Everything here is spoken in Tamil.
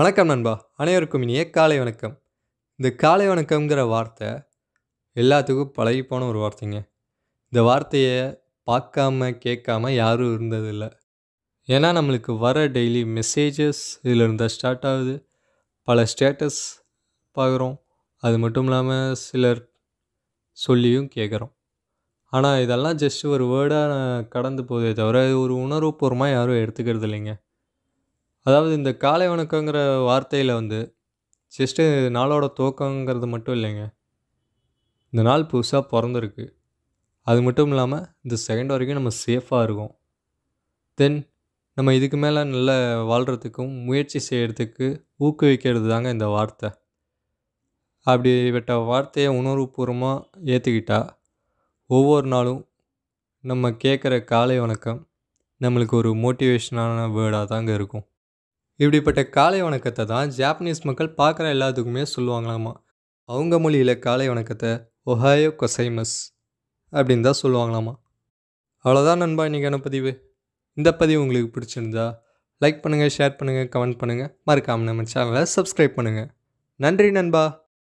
வணக்கம் நண்பா அனைவருக்கும் இனிய காலை வணக்கம் இந்த காலை வணக்கம்ங்கிற வார்த்தை எல்லாத்துக்கும் பழகி போன ஒரு வார்த்தைங்க இந்த வார்த்தையை பார்க்காம கேட்காம யாரும் இருந்ததில்லை ஏன்னா நம்மளுக்கு வர டெய்லி மெசேஜஸ் இதில் இருந்தால் ஸ்டார்ட் ஆகுது பல ஸ்டேட்டஸ் பார்க்குறோம் அது மட்டும் இல்லாமல் சிலர் சொல்லியும் கேட்குறோம் ஆனால் இதெல்லாம் ஜஸ்ட் ஒரு வேர்டாக கடந்து போதே தவிர ஒரு உணர்வுபூர்வமாக யாரும் எடுத்துக்கிறது இல்லைங்க அதாவது இந்த காலை வணக்கங்கிற வார்த்தையில் வந்து ஜஸ்ட்டு நாளோட துவக்கங்கிறது மட்டும் இல்லைங்க இந்த நாள் புதுசாக பிறந்திருக்கு அது மட்டும் இல்லாமல் இந்த செகண்ட் வரைக்கும் நம்ம சேஃபாக இருக்கும் தென் நம்ம இதுக்கு மேலே நல்ல வாழ்கிறதுக்கும் முயற்சி செய்கிறதுக்கு ஊக்குவிக்கிறது தாங்க இந்த வார்த்தை அப்படிப்பட்ட வார்த்தையை உணர்வுபூர்வமாக ஏற்றுக்கிட்டால் ஒவ்வொரு நாளும் நம்ம கேட்குற காலை வணக்கம் நம்மளுக்கு ஒரு மோட்டிவேஷனான வேர்டாக தாங்க இருக்கும் இப்படிப்பட்ட காலை வணக்கத்தை தான் ஜாப்பனீஸ் மக்கள் பார்க்குற எல்லாத்துக்குமே சொல்லுவாங்களாமா அவங்க மொழியில் காலை வணக்கத்தை ஒஹாயோ கொசைமஸ் அப்படின்னு தான் சொல்லுவாங்களாமா அவ்வளோதான் நண்பா இன்றைக்கான பதிவு இந்த பதிவு உங்களுக்கு பிடிச்சிருந்தா லைக் பண்ணுங்கள் ஷேர் பண்ணுங்கள் கமெண்ட் பண்ணுங்கள் மறக்காமல் நம்ம சேனலை சப்ஸ்கிரைப் பண்ணுங்கள் நன்றி நண்பா